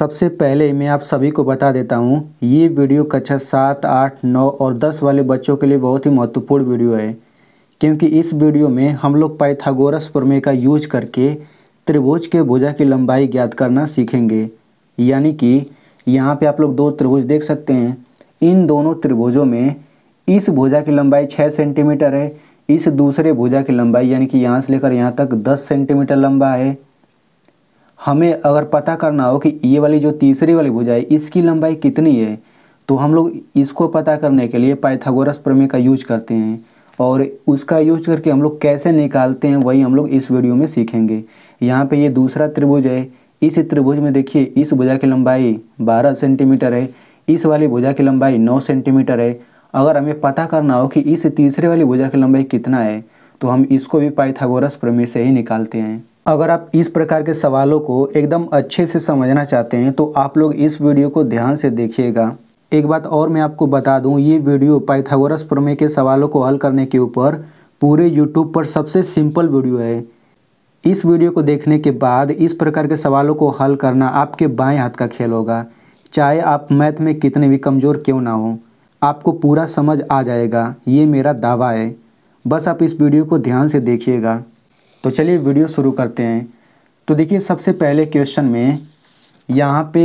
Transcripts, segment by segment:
सबसे पहले मैं आप सभी को बता देता हूँ ये वीडियो कक्षा सात आठ नौ और दस वाले बच्चों के लिए बहुत ही महत्वपूर्ण वीडियो है क्योंकि इस वीडियो में हम लोग पाइथागोरस प्रमेय का यूज करके त्रिभुज के भुजा की लंबाई ज्ञात करना सीखेंगे यानी कि यहाँ पे आप लोग दो त्रिभुज देख सकते हैं इन दोनों त्रिभुजों में इस भुजा की लंबाई छः सेंटीमीटर है इस दूसरे भुजा की लंबाई यानी कि यहाँ से लेकर यहाँ तक दस सेंटीमीटर लंबा है हमें अगर पता करना हो कि ये वाली जो तीसरी वाली भुजा है इसकी लंबाई कितनी है तो हम लोग इसको पता करने के लिए पाइथागोरस प्रमेय का यूज करते हैं और उसका यूज करके हम लोग कैसे निकालते हैं वही हम लोग इस वीडियो में सीखेंगे यहाँ पे ये दूसरा त्रिभुज है इस त्रिभुज में देखिए इस भुजा की लंबाई 12 सेंटीमीटर है इस वाली भुजा की लंबाई 9 सेंटीमीटर है अगर हमें पता करना हो कि इस तीसरे वाली भुजा की लंबाई कितना है तो हम इसको भी पाइथागोरस प्रमेय से ही निकालते हैं अगर आप इस प्रकार के सवालों को एकदम अच्छे से समझना चाहते हैं तो आप लोग इस वीडियो को ध्यान से देखिएगा एक बात और मैं आपको बता दूं ये वीडियो पाइथागोरस प्रमेय के सवालों को हल करने के ऊपर पूरे यूट्यूब पर सबसे सिंपल वीडियो है इस वीडियो को देखने के बाद इस प्रकार के सवालों को हल करना आपके बाएं हाथ का खेल होगा चाहे आप मैथ में कितने भी कमज़ोर क्यों ना हो आपको पूरा समझ आ जाएगा ये मेरा दावा है बस आप इस वीडियो को ध्यान से देखिएगा तो चलिए वीडियो शुरू करते हैं तो देखिए सबसे पहले क्वेश्चन में यहाँ पे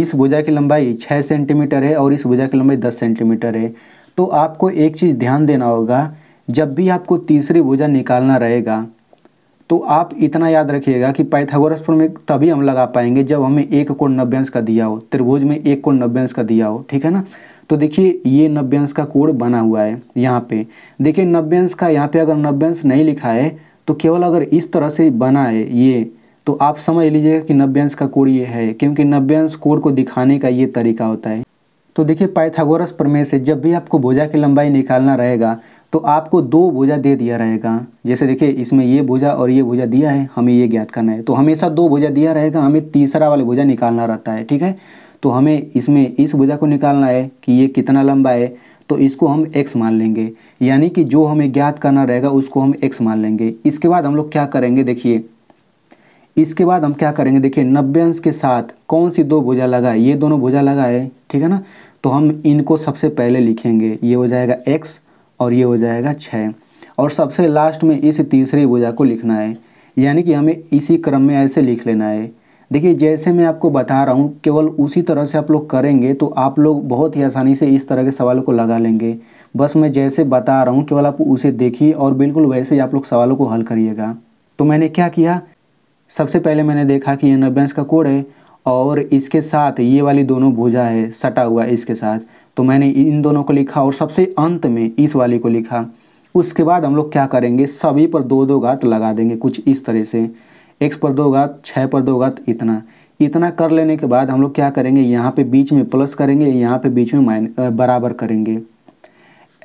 इस भुजा की लंबाई छः सेंटीमीटर है और इस भुजा की लंबाई दस सेंटीमीटर है तो आपको एक चीज़ ध्यान देना होगा जब भी आपको तीसरी भुजा निकालना रहेगा तो आप इतना याद रखिएगा कि पाइथागोरस में तभी हम लगा पाएंगे जब हमें एक कोण नब्बेंश का दिया हो त्रिभुज में एक कोण नब्बेंश का दिया हो ठीक है ना तो देखिए ये नब्बेंश का कोण बना हुआ है यहाँ पे देखिए नब्बेंश का यहाँ पे अगर नब्बेंश नहीं लिखा है तो केवल अगर इस तरह से बना है ये तो आप समझ लीजिएगा कि नब्यांश का कोड़ ये है क्योंकि नब्यांश कोड़ को दिखाने का ये तरीका होता है तो देखिए पाइथागोरस प्रमेय से जब भी आपको भुजा की लंबाई निकालना रहेगा तो आपको दो भुजा दे दिया रहेगा जैसे देखिए इसमें ये भुजा और ये भुजा दिया है हमें ये ज्ञात करना है तो हमेशा दो भुजा दिया रहेगा हमें तीसरा वाला भुजा निकालना रहता है ठीक है तो हमें इसमें इस भुजा को निकालना है कि ये कितना लंबा है तो इसको हम एक्स मान लेंगे यानी कि जो हमें ज्ञात करना रहेगा उसको हम एक्स मान लेंगे इसके बाद हम लोग क्या करेंगे देखिए इसके बाद हम क्या करेंगे देखिए नब्बे अंश के साथ कौन सी दो भुजा लगा है ये दोनों भुजा लगा है ठीक है ना तो हम इनको सबसे पहले लिखेंगे ये हो जाएगा एक्स और ये हो जाएगा छः और सबसे लास्ट में इस तीसरी भुजा को लिखना है यानी कि हमें इसी क्रम में ऐसे लिख लेना है देखिए जैसे मैं आपको बता रहा हूँ केवल उसी तरह से आप लोग करेंगे तो आप लोग बहुत ही आसानी से इस तरह के सवालों को लगा लेंगे बस मैं जैसे बता रहा हूँ केवल आप उसे देखिए और बिल्कुल वैसे ही आप लोग सवालों को हल करिएगा तो मैंने क्या किया सबसे पहले मैंने देखा कि ये नब्बेंस का कोड है और इसके साथ ये वाली दोनों भुजा है सटा हुआ है इसके साथ तो मैंने इन दोनों को लिखा और सबसे अंत में इस वाली को लिखा उसके बाद हम लोग क्या करेंगे सभी पर दो दो घात लगा देंगे कुछ इस तरह से एक्स पर दो घात छः पर दो घात इतना इतना कर लेने के बाद हम लोग क्या करेंगे यहाँ पे बीच में प्लस करेंगे यहाँ पे बीच में माइन बराबर करेंगे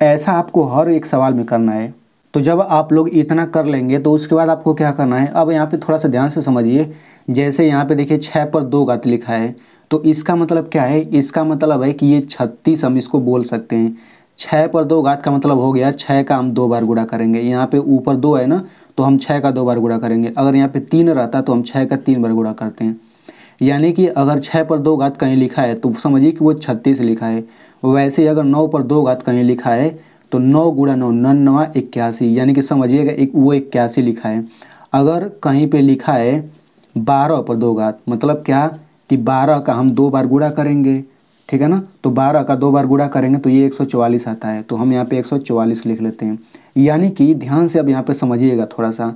ऐसा आपको हर एक सवाल में करना है तो जब आप लोग इतना कर लेंगे तो उसके बाद आपको क्या करना है अब यहाँ पे थोड़ा सा ध्यान से समझिए जैसे यहाँ पे देखिए छः पर दो घात लिखा है तो इसका मतलब क्या है इसका मतलब है कि ये छत्तीस हम इसको बोल सकते हैं छः पर दो घात का मतलब हो गया छः का हम दो बार गुड़ा करेंगे यहाँ पे ऊपर दो है ना तो हम छः का दो बार गुणा करेंगे अगर यहाँ पे तीन रहता तो हम छः का तीन बार गुणा करते हैं यानी कि अगर छः पर दो घात कहीं लिखा है तो समझिए कि वो छत्तीस लिखा है वैसे ही अगर नौ पर दो घात कहीं लिखा है तो नौ गुणा नौ नन नवा इक्यासी यानी कि समझिएगा एक वो इक्यासी लिखा है अगर कहीं पर लिखा है बारह पर दो घात मतलब क्या कि बारह का हम दो बार गुणा करेंगे ठीक है ना तो बारह का दो बार गुणा करेंगे तो ये एक सौ चवालीस आता है तो हम यहाँ पे एक सौ चौवालीस लिख लेते हैं यानी कि ध्यान से अब यहाँ पे समझिएगा थोड़ा सा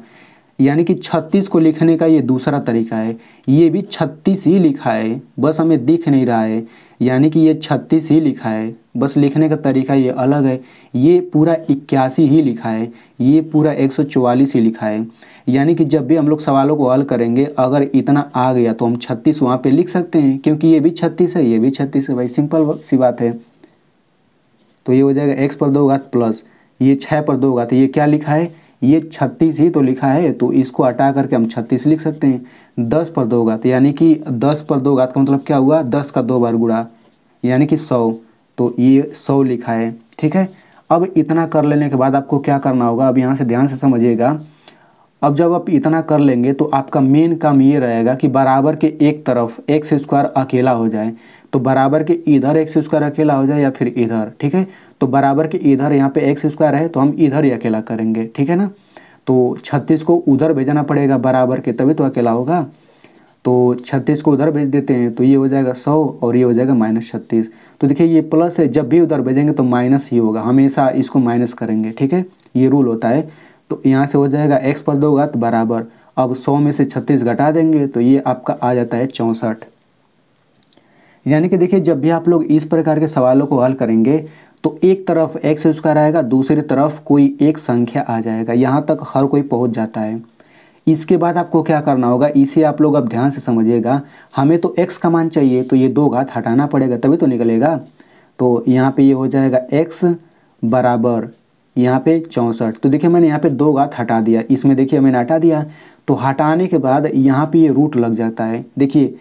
यानी कि 36 को लिखने का ये दूसरा तरीका है ये भी 36 ही लिखा है बस हमें दिख नहीं रहा है यानी कि ये 36 ही लिखा है बस लिखने का तरीका ये अलग है ये पूरा इक्यासी ही लिखा है ये पूरा चौवालीस ही लिखा है यानी कि जब भी हम लोग सवालों को हल करेंगे अगर इतना आ गया तो हम छत्तीस वहाँ पर लिख सकते हैं क्योंकि ये भी छत्तीस है ये भी छत्तीस है भाई सिंपल सी बात है तो ये हो जाएगा एक्स पर दो घात प्लस ये छः पर दो होगा तो ये क्या लिखा है ये छत्तीस ही तो लिखा है तो इसको हटा करके हम छत्तीस लिख सकते हैं दस पर दो घात तो यानी कि दस पर दो घात तो का मतलब क्या हुआ दस का दो बार गुड़ा यानी कि सौ तो ये सौ लिखा है ठीक है अब इतना कर लेने के बाद आपको क्या करना होगा अब यहाँ से ध्यान से समझिएगा अब जब आप इतना कर लेंगे तो आपका मेन काम ये रहेगा कि बराबर के एक तरफ एक्स स्क्वायर अकेला हो जाए तो बराबर के इधर एक्स स्क्वायर अकेला हो जाए या फिर इधर ठीक है तो बराबर के इधर यहाँ पे एक्स स्क्वायर है तो हम इधर ही अकेला करेंगे ठीक है ना तो छत्तीस को उधर भेजना पड़ेगा बराबर के तभी तो अकेला होगा तो छत्तीस को उधर भेज देते हैं तो ये हो जाएगा सौ और ये हो जाएगा माइनस छत्तीस तो देखिए ये प्लस है जब भी उधर भेजेंगे तो माइनस ही होगा हमेशा इसको माइनस करेंगे ठीक है ये रूल होता है तो यहाँ से हो जाएगा एक्स पर दो बराबर अब सौ में से छत्तीस घटा देंगे तो ये आपका आ जाता है चौंसठ यानी कि देखिए जब भी आप लोग इस प्रकार के सवालों को हल करेंगे तो एक तरफ एक्स स्क्वायर आएगा दूसरी तरफ कोई एक संख्या आ जाएगा यहाँ तक हर कोई पहुँच जाता है इसके बाद आपको क्या करना होगा इसे आप लोग अब ध्यान से समझिएगा हमें तो एक्स का मान चाहिए तो ये दो घात हटाना पड़ेगा तभी तो निकलेगा तो यहाँ पे ये हो जाएगा एक्स बराबर यहाँ पे चौंसठ तो देखिए मैंने यहाँ पे दो घात हटा दिया इसमें देखिए मैंने हटा दिया तो हटाने के बाद यहाँ पे ये रूट लग जाता है देखिए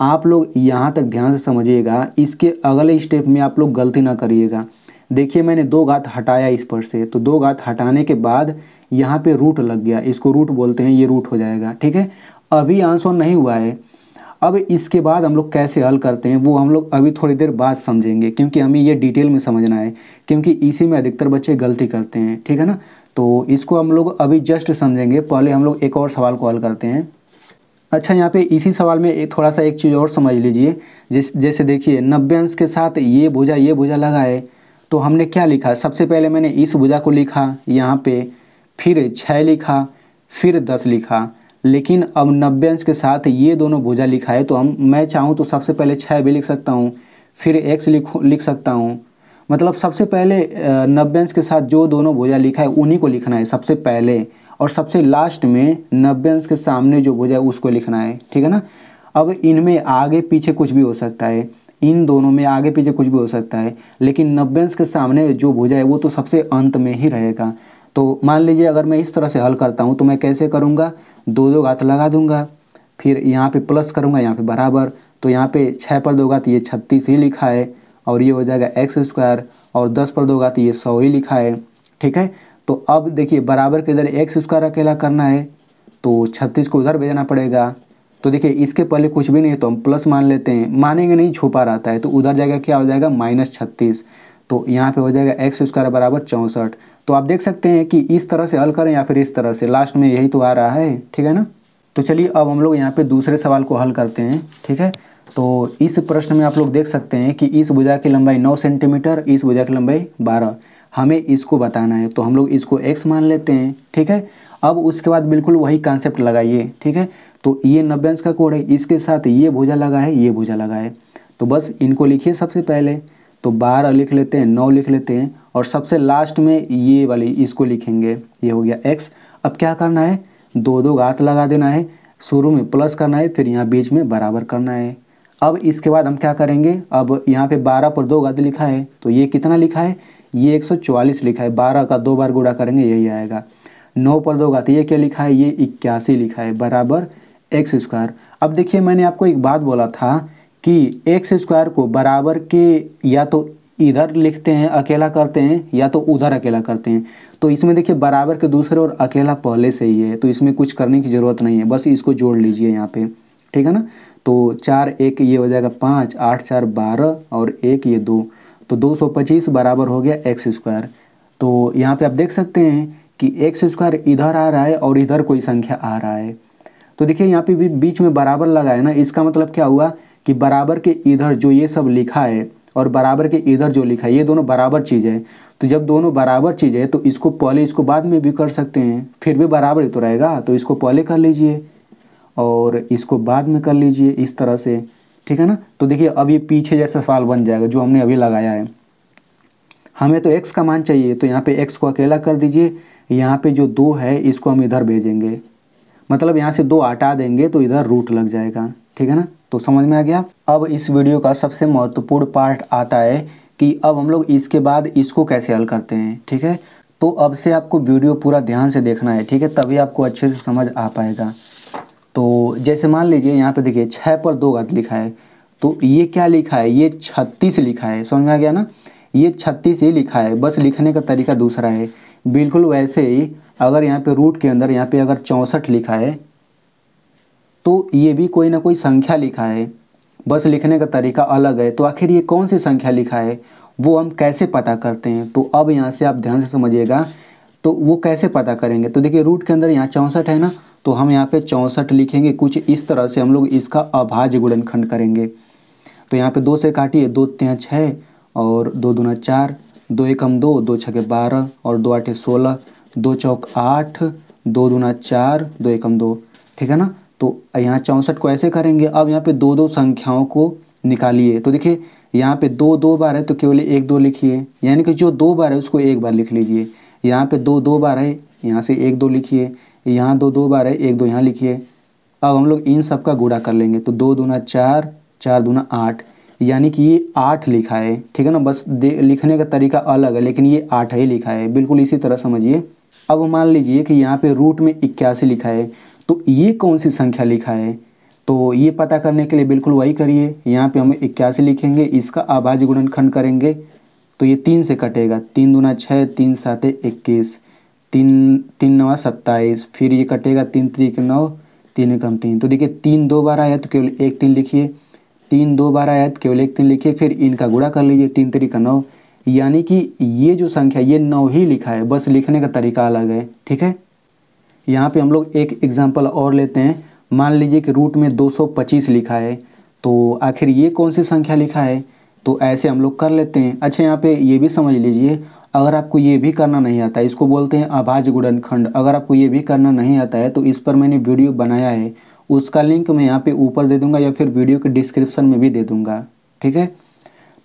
आप लोग यहाँ तक ध्यान से समझिएगा इसके अगले स्टेप में आप लोग गलती ना करिएगा देखिए मैंने दो घात हटाया इस पर से तो दो घात हटाने के बाद यहाँ पे रूट लग गया इसको रूट बोलते हैं ये रूट हो जाएगा ठीक है अभी आंसर नहीं हुआ है अब इसके बाद हम लोग कैसे हल करते हैं वो हम लोग अभी थोड़ी देर बाद समझेंगे क्योंकि हमें ये डिटेल में समझना है क्योंकि इसी में अधिकतर बच्चे गलती करते हैं ठीक है ना तो इसको हम लोग अभी जस्ट समझेंगे पहले हम लोग एक और सवाल को हल करते हैं अच्छा यहाँ पे इसी सवाल में थोड़ा सा एक चीज़ और समझ लीजिए जिस जैसे देखिए नब्बे अंश के साथ ये भुजा ये भुजा लगाए तो हमने क्या लिखा सबसे पहले मैंने इस भुजा को लिखा यहाँ पे फिर छः लिखा फिर दस लिखा लेकिन अब नब्बे अंश के साथ ये दोनों भुजा लिखा है तो हम मैं चाहूँ तो सबसे पहले छः भी लिख सकता हूँ फिर एक्स लिख लिख सकता हूँ मतलब सबसे पहले नब्बे अंश के साथ जो दोनों भुजा लिखा है उन्हीं को लिखना है सबसे पहले और सबसे लास्ट में नब्बे अंश के सामने जो बुझा है उसको लिखना है ठीक है ना अब इनमें आगे पीछे कुछ भी हो सकता है इन दोनों में आगे पीछे कुछ भी हो सकता है लेकिन अंश के सामने जो भुजा है वो तो सबसे अंत में ही रहेगा तो मान लीजिए अगर मैं इस तरह से हल करता हूँ तो मैं कैसे करूँगा दो दो घात लगा दूंगा फिर यहाँ पे प्लस करूँगा यहाँ पे बराबर तो यहाँ पे छः पर दो घात ये छत्तीस ही लिखा है और ये हो जाएगा एक्स स्क्वायर और दस पर दो घात ये सौ ही लिखा है ठीक है तो अब देखिए बराबर के इधर एक्स स्क्वायर अकेला करना है तो छत्तीस को उधर भेजना पड़ेगा तो देखिए इसके पहले कुछ भी नहीं है तो हम प्लस मान लेते हैं मानेंगे नहीं छुपा रहता है तो उधर जाएगा क्या हो जाएगा माइनस छत्तीस तो यहाँ पे हो जाएगा एक्स स्क्वायर बराबर चौंसठ तो आप देख सकते हैं कि इस तरह से हल करें या फिर इस तरह से लास्ट में यही तो आ रहा है ठीक है ना तो चलिए अब हम लोग यहाँ पर दूसरे सवाल को हल करते हैं ठीक है तो इस प्रश्न में आप लोग देख सकते हैं कि इस भुजा की लंबाई नौ सेंटीमीटर इस भुजा की लंबाई बारह हमें इसको बताना है तो हम लोग इसको एक्स मान लेते हैं ठीक है अब उसके बाद बिल्कुल वही कॉन्सेप्ट लगाइए ठीक है तो ये नब्बे अंश का कोड है इसके साथ ये भुजा लगा है ये भुजा लगा है तो बस इनको लिखिए सबसे पहले तो बारह लिख लेते हैं नौ लिख लेते हैं और सबसे लास्ट में ये वाली इसको लिखेंगे ये हो गया एक्स अब क्या करना है दो दो घात लगा देना है शुरू में प्लस करना है फिर यहाँ बीच में बराबर करना है अब इसके बाद हम क्या करेंगे अब यहाँ पे बारह पर दो घात लिखा है तो ये कितना लिखा है ये 144 लिखा है बारह का दो बार गुड़ा करेंगे यही आएगा नौ पर दो तो ये क्या लिखा है ये इक्यासी लिखा है बराबर एक्स स्क्वायर अब देखिए मैंने आपको एक बात बोला था कि एक्स स्क्वायर को बराबर के या तो इधर लिखते हैं अकेला करते हैं या तो उधर अकेला करते हैं तो इसमें देखिए बराबर के दूसरे और अकेला पहले से ही है तो इसमें कुछ करने की ज़रूरत नहीं है बस इसको जोड़ लीजिए यहाँ पे ठीक है ना तो चार एक ये हो जाएगा पाँच आठ चार बारह और एक ये दो तो 225 बराबर हो गया एक्स स्क्वायर तो यहाँ पे आप देख सकते हैं कि एक्स स्क्वायर इधर आ रहा है और इधर कोई संख्या आ रहा है तो देखिए यहाँ पे भी बीच में बराबर लगा है ना इसका मतलब क्या हुआ कि बराबर के इधर जो ये सब लिखा है और बराबर के इधर जो लिखा है ये दोनों बराबर चीज़ है तो जब दोनों बराबर चीज़ है तो इसको पहले इसको बाद में भी कर सकते हैं फिर भी बराबर ही तो रहेगा तो इसको पहले कर लीजिए और इसको बाद में कर लीजिए इस तरह से ठीक है ना तो देखिए अब ये पीछे जैसा सवाल बन जाएगा जो हमने अभी लगाया है हमें तो एक्स का मान चाहिए तो यहाँ पे एक्स को अकेला कर दीजिए यहाँ पे जो दो है इसको हम इधर भेजेंगे मतलब यहाँ से दो हटा देंगे तो इधर रूट लग जाएगा ठीक है ना तो समझ में आ गया अब इस वीडियो का सबसे महत्वपूर्ण पार्ट आता है कि अब हम लोग इसके बाद इसको कैसे हल करते हैं ठीक है तो अब से आपको वीडियो पूरा ध्यान से देखना है ठीक है तभी आपको अच्छे से समझ आ पाएगा तो जैसे मान लीजिए यहाँ पे देखिए छः पर दो गत लिखा है तो ये क्या लिखा है ये छत्तीस लिखा है समझ में आ गया ना ये छत्तीस ही लिखा है बस लिखने का तरीका दूसरा है बिल्कुल वैसे ही अगर यहाँ पे रूट के अंदर यहाँ पे अगर चौंसठ लिखा है तो ये भी कोई ना कोई संख्या लिखा है बस लिखने का तरीका अलग है तो आखिर ये कौन सी संख्या लिखा है वो हम कैसे पता करते हैं तो अब यहाँ से आप ध्यान से समझिएगा तो वो कैसे पता करेंगे तो देखिए रूट के अंदर यहाँ चौंसठ है ना तो हम यहाँ पे चौंसठ लिखेंगे कुछ इस तरह से हम लोग इसका अभाज्य गुणनखंड करेंगे तो यहाँ पे दो से काटिए दो तेह छः और दो दूना चार दो एकम दो दो छके बारह और दो आठे सोलह दो चौक आठ दो दूना चार दो एकम दो ठीक है ना तो यहाँ चौंसठ को ऐसे करेंगे अब यहाँ पे दो दो संख्याओं को निकालिए तो देखिए यहाँ पे दो दो बार है तो केवल एक दो लिखिए यानी कि जो दो बार है उसको एक बार लिख लीजिए यहाँ पे दो दो बार है यहाँ से एक दो लिखिए यहाँ दो दो बार है एक दो यहाँ लिखिए अब हम लोग इन सब का गुड़ा कर लेंगे तो दो दूना चार चार दूना आठ यानी कि ये आठ लिखा है ठीक है ना बस लिखने का तरीका अलग है लेकिन ये आठ ही लिखा है बिल्कुल इसी तरह समझिए अब मान लीजिए कि यहाँ पे रूट में इक्यासी लिखा है तो ये कौन सी संख्या लिखा है तो ये पता करने के लिए बिल्कुल वही करिए यहाँ पे हम इक्यासी लिखेंगे इसका आभाज गुणनखंड करेंगे तो ये तीन से कटेगा तीन दूना छः तीन सात इक्कीस तीन तीन नवा सत्ताईस फिर ये कटेगा तीन त्रिक नौ तीन कम तीन तो देखिए तीन दो बार आया तो केवल एक तीन लिखिए तीन दो बार आया तो केवल एक तीन लिखिए फिर इनका गुड़ा कर लीजिए तीन तरीका नौ यानी कि ये जो संख्या ये नौ ही लिखा है बस लिखने का तरीका अलग है ठीक है यहाँ पे हम लोग एक एग्जाम्पल और लेते हैं मान लीजिए कि रूट में 225 लिखा है तो आखिर ये कौन सी संख्या लिखा है तो ऐसे हम लोग कर लेते हैं अच्छा यहाँ पे ये भी समझ लीजिए अगर आपको ये भी करना नहीं आता इसको बोलते हैं आभाज गुड़न खंड अगर आपको ये भी करना नहीं आता है तो इस पर मैंने वीडियो बनाया है उसका लिंक मैं यहाँ पे ऊपर दे दूंगा या फिर वीडियो के डिस्क्रिप्शन में भी दे दूंगा ठीक है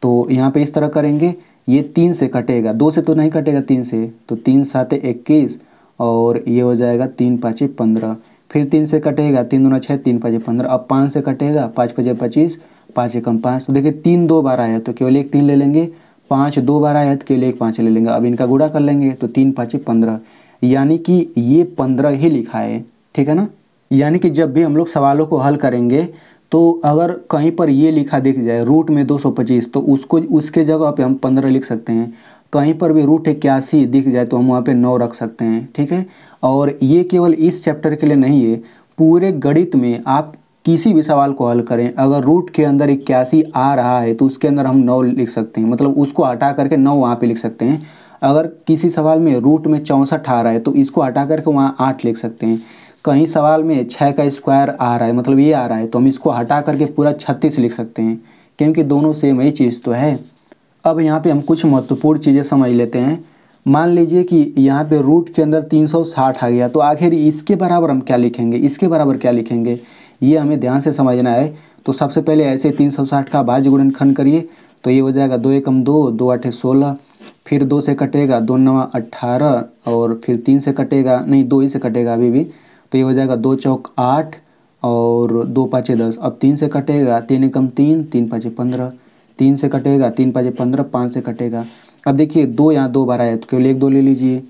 तो यहाँ पे इस तरह करेंगे ये तीन से कटेगा दो से तो नहीं कटेगा तीन से तो तीन सात इक्कीस और ये हो जाएगा तीन पाँचे पंद्रह फिर तीन से कटेगा तीन दोनों छः तीन पाँचे पंद्रह अब पाँच से कटेगा पाँच पचे पच्चीस पाँच एकम पाँच तो देखिए तीन दो बार आया तो केवल एक तीन ले लेंगे पाँच दो बार आया तो लिए एक पाँच ले लेंगे अब इनका गुड़ा कर लेंगे तो तीन पाँचे पंद्रह यानी कि ये पंद्रह ही लिखा है ठीक है ना यानी कि जब भी हम लोग सवालों को हल करेंगे तो अगर कहीं पर ये लिखा दिख जाए रूट में पच्चीस तो उसको उसके जगह पे हम पंद्रह लिख सकते हैं कहीं पर भी रूट इक्यासी दिख जाए तो हम वहाँ पे नौ रख सकते हैं ठीक है और ये केवल इस चैप्टर के लिए नहीं है पूरे गणित में आप किसी भी सवाल को हल करें अगर रूट के अंदर इक्यासी आ रहा है तो उसके अंदर हम नौ लिख सकते हैं मतलब उसको हटा करके नौ वहाँ पे लिख सकते हैं अगर किसी सवाल में रूट में चौंसठ आ रहा है तो इसको हटा करके वहाँ आठ लिख सकते हैं कहीं सवाल में छः का स्क्वायर आ रहा है मतलब ये आ रहा है तो हम इसको हटा करके पूरा छत्तीस लिख सकते हैं क्योंकि दोनों सेम ही चीज़ तो है अब यहाँ पर हम कुछ महत्वपूर्ण चीज़ें समझ लेते हैं मान लीजिए कि यहाँ पे रूट के अंदर 360 आ गया तो आखिर इसके बराबर हम क्या लिखेंगे इसके बराबर क्या लिखेंगे ये हमें ध्यान से समझना है तो सबसे पहले ऐसे तीन सौ साठ का भाज्य गुणन खन करिए तो ये हो जाएगा दो एकम दो दो आठे सोलह फिर दो से कटेगा दो नवा अट्ठारह और फिर तीन से कटेगा नहीं दो ही से कटेगा अभी भी तो ये हो जाएगा दो चौक आठ और दो पाँचे दस अब तीन से कटेगा तीन एकम तीन तीन पाँचे पंद्रह तीन से कटेगा तीन पाँचे पंद्रह पाँच से कटेगा अब देखिए दो यहाँ दो बार आया तो केवल एक दो ले लीजिए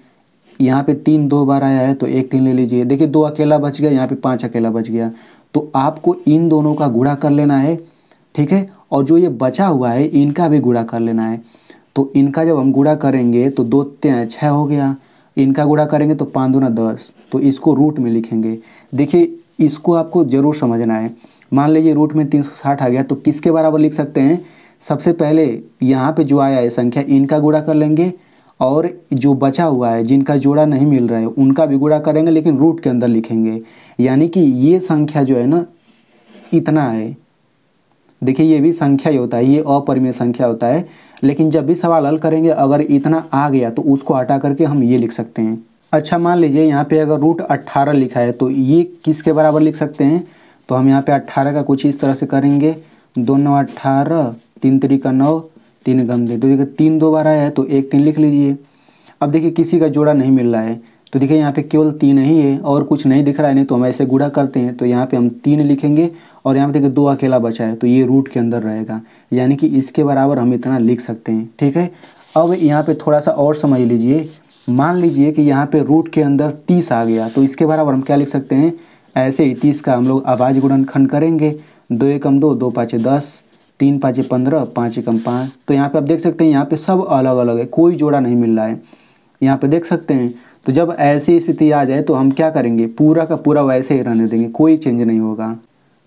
यहाँ पे तीन दो बार आया है तो एक तीन ले लीजिए देखिए दो अकेला बच गया यहाँ पे पाँच अकेला बच गया तो आपको इन दोनों का गुड़ा कर लेना है ठीक है और जो ये बचा हुआ है इनका भी गुड़ा कर लेना है तो इनका जब हम गुड़ा करेंगे तो दो छः हो गया इनका गुड़ा करेंगे तो पाँच दोना दस तो इसको रूट में लिखेंगे देखिए इसको आपको ज़रूर समझना है मान लीजिए रूट में तीन सौ साठ आ गया तो किसके बराबर लिख सकते हैं सबसे पहले यहाँ पे जो आया है संख्या इनका गुड़ा कर लेंगे और जो बचा हुआ है जिनका जोड़ा नहीं मिल रहा है उनका भी गुड़ा करेंगे लेकिन रूट के अंदर लिखेंगे यानी कि ये संख्या जो है ना इतना है देखिए ये भी संख्या ही होता है ये अपरिमेय संख्या होता है लेकिन जब भी सवाल हल करेंगे अगर इतना आ गया तो उसको हटा करके हम ये लिख सकते हैं अच्छा मान लीजिए यहाँ पे अगर रूट अट्ठारह लिखा है तो ये किसके बराबर लिख सकते हैं तो हम यहाँ पे अट्ठारह का कुछ इस तरह से करेंगे दो नौ अट्ठारह तीन तरीका नौ तीन गम दे तो देखिए तीन दो बार आया है तो एक तीन लिख लीजिए अब देखिए किसी का जोड़ा नहीं मिल रहा है तो देखिए यहाँ पे केवल तीन ही है और कुछ नहीं दिख रहा है नहीं तो हम ऐसे गुड़ा करते हैं तो यहाँ पे हम तीन लिखेंगे और यहाँ पे देखिए दो अकेला बचा है तो ये रूट के अंदर रहेगा यानी कि इसके बराबर हम इतना लिख सकते हैं ठीक है अब यहाँ पे थोड़ा सा और समझ लीजिए मान लीजिए कि यहाँ पे रूट के अंदर तीस आ गया तो इसके बराबर हम क्या लिख सकते हैं ऐसे ही तीस का हम लोग आवाज़ खंड करेंगे दो एकम दो दो पाँच दस तीन पाँचे पंद्रह पाँच एकम पाँच तो यहाँ पे आप देख सकते हैं यहाँ पे सब अलग अलग है कोई जोड़ा नहीं मिल रहा है यहाँ पे देख सकते हैं तो जब ऐसी स्थिति आ जाए तो हम क्या करेंगे पूरा का पूरा वैसे ही रहने देंगे कोई चेंज नहीं होगा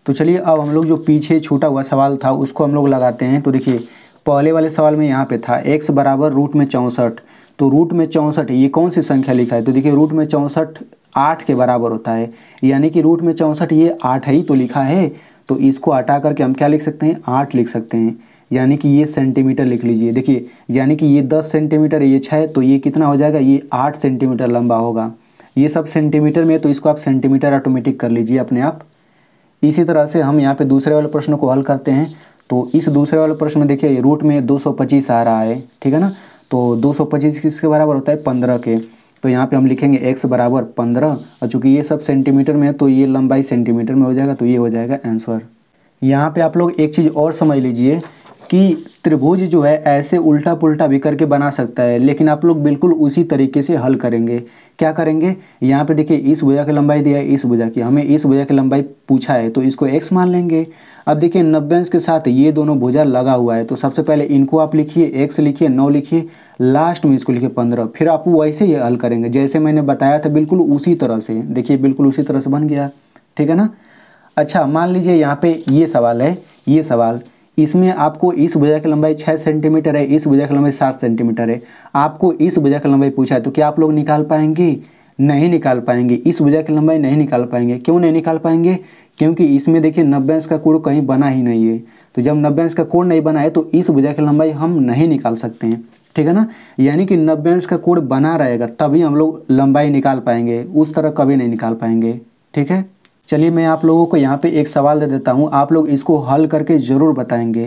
तो चलिए अब हम लोग जो पीछे छूटा हुआ सवाल था उसको हम लोग लगाते हैं तो देखिए पहले वाले सवाल में यहाँ पे था एक्स बराबर रूट में चौंसठ तो रूट में चौंसठ ये कौन सी संख्या लिखा है तो देखिए रूट में चौंसठ आठ के बराबर होता है यानी कि रूट में चौंसठ ये आठ ही तो लिखा है तो इसको हटा करके हम क्या लिख सकते हैं आठ लिख सकते हैं यानी कि ये सेंटीमीटर लिख लीजिए देखिए यानी कि ये दस सेंटीमीटर ये छः तो ये कितना हो जाएगा ये आठ सेंटीमीटर लंबा होगा ये सब सेंटीमीटर में तो इसको आप सेंटीमीटर ऑटोमेटिक कर लीजिए अपने आप इसी तरह से हम यहाँ पे दूसरे वाले प्रश्न को हल करते हैं तो इस दूसरे वाले प्रश्न में देखिए रूट में दो आ रहा है ठीक है ना तो दो किसके बराबर होता है पंद्रह के तो यहाँ पे हम लिखेंगे एक्स बराबर पंद्रह और चूँकि ये सब सेंटीमीटर में है तो ये लंबाई सेंटीमीटर में हो जाएगा तो ये हो जाएगा आंसर यहाँ पे आप लोग एक चीज़ और समझ लीजिए कि त्रिभुज जो है ऐसे उल्टा पुल्टा भी करके बना सकता है लेकिन आप लोग बिल्कुल उसी तरीके से हल करेंगे क्या करेंगे यहाँ पे देखिए इस भुजा की लंबाई दिया है इस भुजा की हमें इस भुजा की लंबाई पूछा है तो इसको एक्स मान लेंगे अब देखिए नब्बे के साथ ये दोनों भुजा लगा हुआ है तो सबसे पहले इनको आप लिखिए एक्स लिखिए नौ लिखिए लास्ट में इसको लिखिए पंद्रह फिर आप वैसे ही हल करेंगे जैसे मैंने बताया था बिल्कुल उसी तरह से देखिए बिल्कुल उसी तरह से बन गया ठीक है ना अच्छा मान लीजिए यहाँ पे ये सवाल है ये सवाल इसमें आपको इस भुजा की लंबाई छः सेंटीमीटर है इस भुजा की लंबाई सात सेंटीमीटर है आपको इस भुजा की लंबाई पूछा है तो क्या आप लोग निकाल पाएंगे नहीं निकाल पाएंगे इस भुजा की लंबाई नहीं निकाल पाएंगे क्यों नहीं निकाल पाएंगे क्योंकि इसमें देखिए नब्बे अंश का कोण कहीं बना ही नहीं है तो जब नब्बे अंश का कोण नहीं बना है तो इस भुजा की लंबाई हम नहीं निकाल सकते हैं ठीक है ना यानी कि नब्बे अंश का कोण बना रहेगा तभी हम लोग लंबाई निकाल पाएंगे उस तरह कभी नहीं निकाल पाएंगे ठीक है चलिए मैं आप लोगों को यहाँ पे एक सवाल दे देता हूँ आप लोग इसको हल करके ज़रूर बताएंगे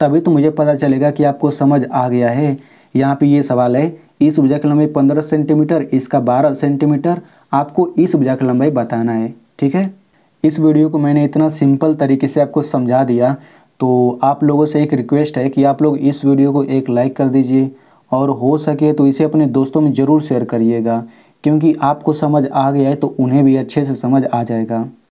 तभी तो मुझे पता चलेगा कि आपको समझ आ गया है यहाँ पे ये सवाल है इस भुजा की लंबाई पंद्रह सेंटीमीटर इसका बारह सेंटीमीटर आपको इस भुजा की लंबाई बताना है ठीक है इस वीडियो को मैंने इतना सिंपल तरीके से आपको समझा दिया तो आप लोगों से एक रिक्वेस्ट है कि आप लोग इस वीडियो को एक लाइक कर दीजिए और हो सके तो इसे अपने दोस्तों में ज़रूर शेयर करिएगा क्योंकि आपको समझ आ गया है तो उन्हें भी अच्छे से समझ आ जाएगा